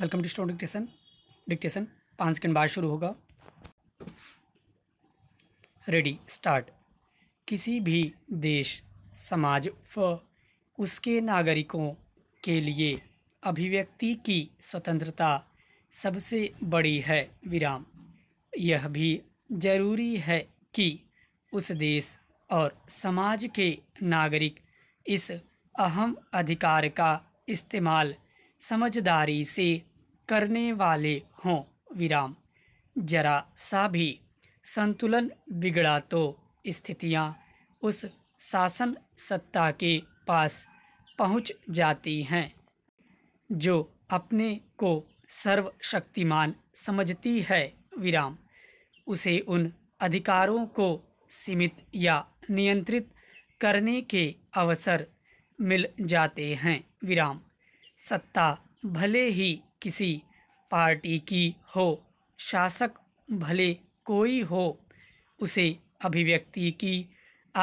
welcome to store dictation dictation पाँच second बाद शुरू होगा रेडी स्टार्ट किसी भी देश समाज व उसके नागरिकों के लिए अभिव्यक्ति की स्वतंत्रता सबसे बड़ी है विराम यह भी जरूरी है कि उस देश और समाज के नागरिक इस अहम अधिकार का इस्तेमाल समझदारी से करने वाले हों विराम जरा सा भी संतुलन बिगड़ा तो स्थितियाँ उस शासन सत्ता के पास पहुँच जाती हैं जो अपने को सर्वशक्तिमान समझती है विराम उसे उन अधिकारों को सीमित या नियंत्रित करने के अवसर मिल जाते हैं विराम सत्ता भले ही किसी पार्टी की हो शासक भले कोई हो उसे अभिव्यक्ति की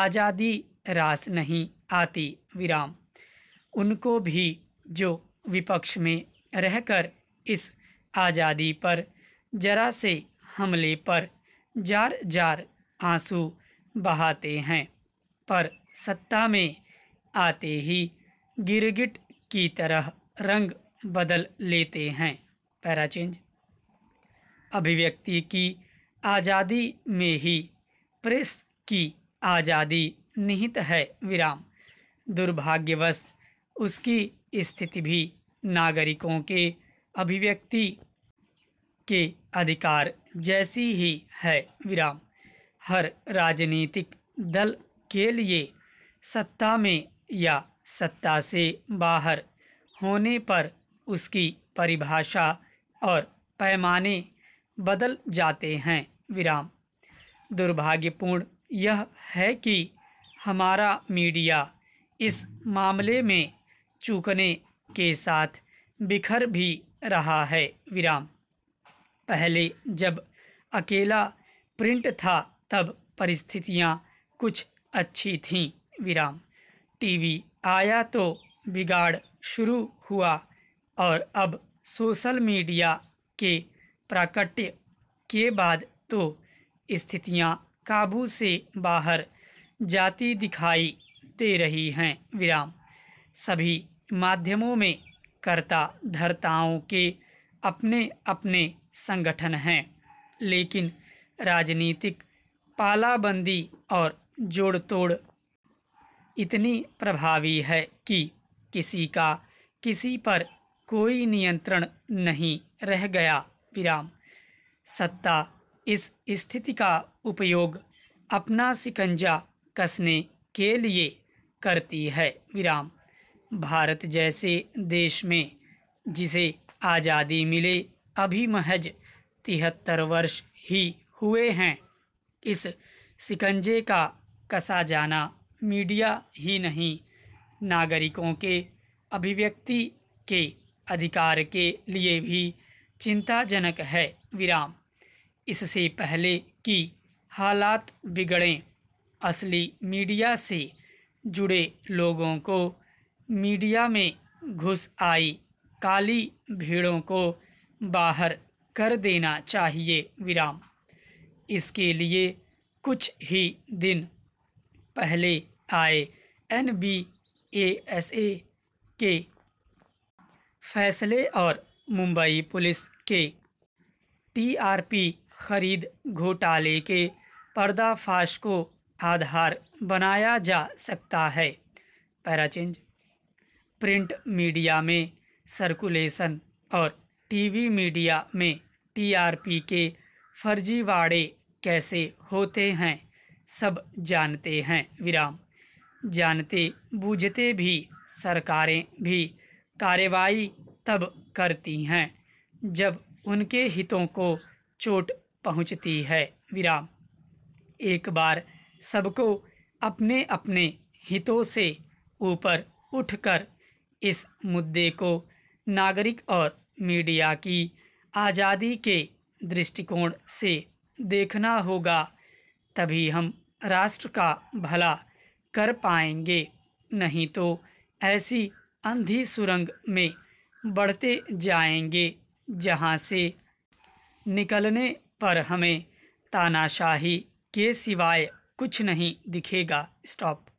आज़ादी रास नहीं आती विराम उनको भी जो विपक्ष में रहकर इस आज़ादी पर जरा से हमले पर जार जार आंसू बहाते हैं पर सत्ता में आते ही गिरगिट की तरह रंग बदल लेते हैं पैरा चेंज अभिव्यक्ति की आज़ादी में ही प्रेस की आज़ादी निहित है विराम दुर्भाग्यवश उसकी स्थिति भी नागरिकों के अभिव्यक्ति के अधिकार जैसी ही है विराम हर राजनीतिक दल के लिए सत्ता में या सत्ता से बाहर होने पर उसकी परिभाषा और पैमाने बदल जाते हैं विराम दुर्भाग्यपूर्ण यह है कि हमारा मीडिया इस मामले में चूकने के साथ बिखर भी रहा है विराम पहले जब अकेला प्रिंट था तब परिस्थितियाँ कुछ अच्छी थीं विराम टीवी आया तो बिगाड़ शुरू हुआ और अब सोशल मीडिया के प्राकट्य के बाद तो स्थितियां काबू से बाहर जाती दिखाई दे रही हैं विराम सभी माध्यमों में कर्ता धर्ताओं के अपने अपने संगठन हैं लेकिन राजनीतिक पालाबंदी और जोड़ तोड़ इतनी प्रभावी है कि किसी का किसी पर कोई नियंत्रण नहीं रह गया विराम सत्ता इस स्थिति का उपयोग अपना सिकंजा कसने के लिए करती है विराम भारत जैसे देश में जिसे आज़ादी मिले अभी महज तिहत्तर वर्ष ही हुए हैं इस सिकंजे का कसा जाना मीडिया ही नहीं नागरिकों के अभिव्यक्ति के अधिकार के लिए भी चिंताजनक है विराम इससे पहले कि हालात बिगड़ें असली मीडिया से जुड़े लोगों को मीडिया में घुस आई काली भीड़ों को बाहर कर देना चाहिए विराम इसके लिए कुछ ही दिन पहले आए N B A S A के फैसले और मुंबई पुलिस के टीआरपी खरीद घोटाले के पर्दाफाश को आधार बनाया जा सकता है पैराचेंज प्रिंट मीडिया में सर्कुलेशन और टीवी मीडिया में टीआरपी के फर्जीवाड़े कैसे होते हैं सब जानते हैं विराम जानते बूझते भी सरकारें भी कार्रवाई तब करती हैं जब उनके हितों को चोट पहुंचती है विराम एक बार सबको अपने अपने हितों से ऊपर उठकर इस मुद्दे को नागरिक और मीडिया की आज़ादी के दृष्टिकोण से देखना होगा तभी हम राष्ट्र का भला कर पाएंगे नहीं तो ऐसी अंधी सुरंग में बढ़ते जाएंगे जहाँ से निकलने पर हमें तानाशाही के सिवाय कुछ नहीं दिखेगा स्टॉप